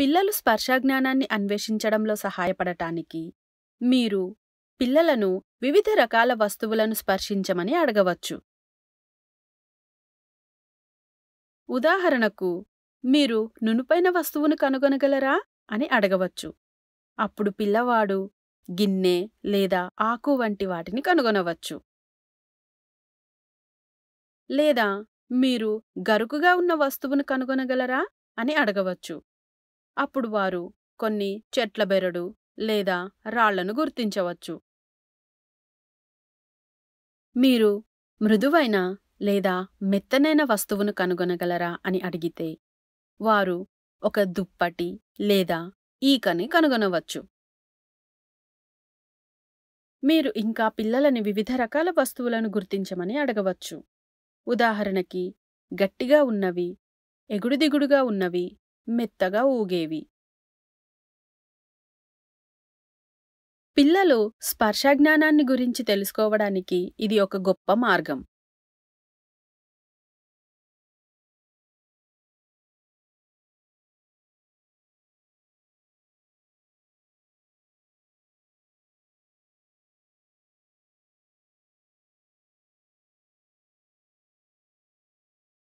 పిల్లలు స్పర్శజ్ఞానాన్ని అన్వేషించడంలో సహాయపడటానికి మీరు పిల్లలను వివిధ రకాల వస్తువులను స్పర్శించమని అడగవచ్చు ఉదాహరణకు మీరు నునుపైన వస్తువును కనుగొనగలరా అని అడగవచ్చు అప్పుడు పిల్లవాడు గిన్నె లేదా ఆకు వంటి వాటిని కనుగొనవచ్చు లేదా మీరు గరుకుగా ఉన్న వస్తువును కనుగొనగలరా అని అడగవచ్చు అప్పుడు వారు కొన్ని చెట్ల బెరడు లేదా రాళ్లను గుర్తించవచ్చు మీరు మృదువైన లేదా మెత్తనైన వస్తువును కనుగొనగలరా అని అడిగితే వారు ఒక దుప్పటి లేదా ఈకని కనుగొనవచ్చు మీరు ఇంకా పిల్లలని వివిధ రకాల వస్తువులను గుర్తించమని అడగవచ్చు ఉదాహరణకి గట్టిగా ఉన్నవి ఎగుడుదిగుడుగా ఉన్నవి మెత్తగా ఊగేవి పిల్లలు స్పర్శ జ్ఞానాన్ని గురించి తెలుసుకోవడానికి ఇది ఒక గొప్ప మార్గం